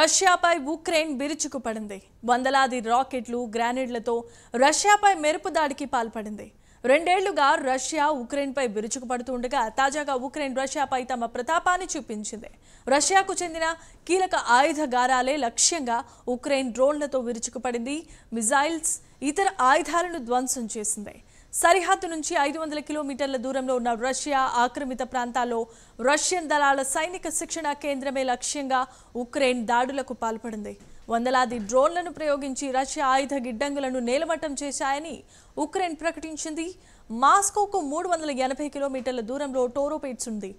రష్యాపై Ukraine బిరుచుకుపడింది వందలాది రాకెట్లు గ్రానేడ్లతో రష్యాపై మెరుపు దాడికి పాల్పడింది రెండేళ్లుగా రష్యా ఉక్రెయిన్పై బిరుచుకుపడుతుండగా తాజాగా ఉక్రెయిన్ రష్యాపై తమ ప్రతాపాన్ని చూపించింది రష్యాకు చెందిన కీలక ఆయుధ గారాలే లక్ష్యంగా ఉక్రెయిన్ డ్రోన్లతో విరుచుకుపడింది మిజైల్స్ ఇతర ఆయుధాలను ధ్వంసం చేసింది సరిహద్దు నుంచి ఐదు వందల కిలోమీటర్ల దూరంలో ఉన్న రష్యా ఆక్రమిత ప్రాంతాల్లో రష్యన్ దళాల సైనిక శిక్షణ కేంద్రమే లక్ష్యంగా ఉక్రెయిన్ దాడులకు పాల్పడింది వందలాది డ్రోన్లను ప్రయోగించి రష్యా ఆయుధ గిడ్డంగులను నేలమట్టం చేశాయని ఉక్రెయిన్ ప్రకటించింది మాస్కోకు మూడు వందల ఎనభై కిలోమీటర్ల దూరంలో టోరోపేట్స్ ఉంది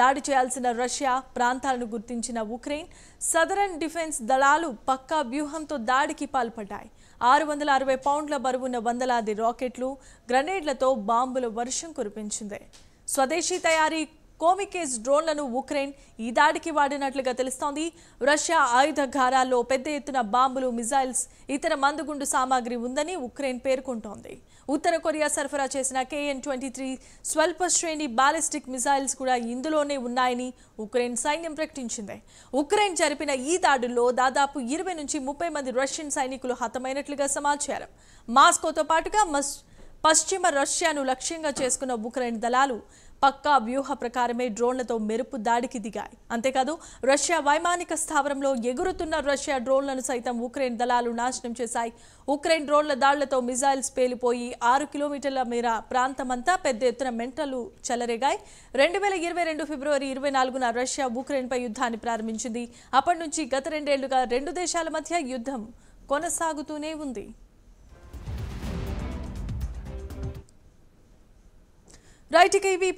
దాడి చేయాల్సిన రష్యా ప్రాంతాలను గుర్తించిన ఉక్రెయిన్ సదరన్ డిఫెన్స్ దళాలు పక్కా వ్యూహంతో దాడికి పాల్పడ్డాయి ఆరు వందల అరవై పౌండ్ల బరువున్న వందలాది రాకెట్లు గ్రనేడ్లతో బాంబుల వర్షం కురిపించింది స్వదేశీ తయారీ కోమికేజ్ డ్రోన్లను ఉక్రెయిన్ ఈ దాడికి వాడినట్లుగా తెలుస్తోంది రష్యా ఆయుధ ఘారాల్లో పెద్ద ఎత్తున బాంబులు మిజైల్స్ ఇతర మందుగుండు సామాగ్రి ఉందని ఉక్రెయిన్ పేర్కొంటోంది ఉత్తర కొరియా సరఫరా చేసిన కేఎన్ ట్వంటీ త్రీ స్వల్ప శ్రేణి బాలిస్టిక్ మిజైల్స్ కూడా ఇందులోనే ఉన్నాయని ఉక్రెయిన్ సైన్యం ప్రకటించింది ఉక్రెయిన్ జరిపిన ఈ దాడుల్లో దాదాపు ఇరవై నుంచి ముప్పై మంది రష్యన్ సైనికులు హతమైనట్లుగా సమాచారం మాస్కోతో పాటుగా పశ్చిమ రష్యాను లక్ష్యంగా చేసుకున్న ఉక్రెయిన్ దళాలు పక్కా వ్యూహ ప్రకారమే డ్రోన్లతో మెరుపు దాడికి దిగాయి అంతేకాదు రష్యా వైమానిక స్థావరంలో ఎగురుతున్న రష్యా డ్రోన్లను సైతం ఉక్రెయిన్ దళాలు నాశనం చేశాయి ఉక్రెయిన్ డ్రోన్ల దాడులతో మిజైల్స్ పేలిపోయి ఆరు కిలోమీటర్ల మేర ప్రాంతమంతా పెద్ద ఎత్తున మెంటలు చెలరేగాయి రెండు వేల ఇరవై రెండు ఫిబ్రవరి ఇరవై నాలుగున రష్యా ఉక్రెయిన్పై యుద్ధాన్ని ప్రారంభించింది అప్పటి నుంచి గత రెండేళ్లుగా రెండు దేశాల మధ్య యుద్ధం కొనసాగుతూనే ఉంది రైట్ ఇవి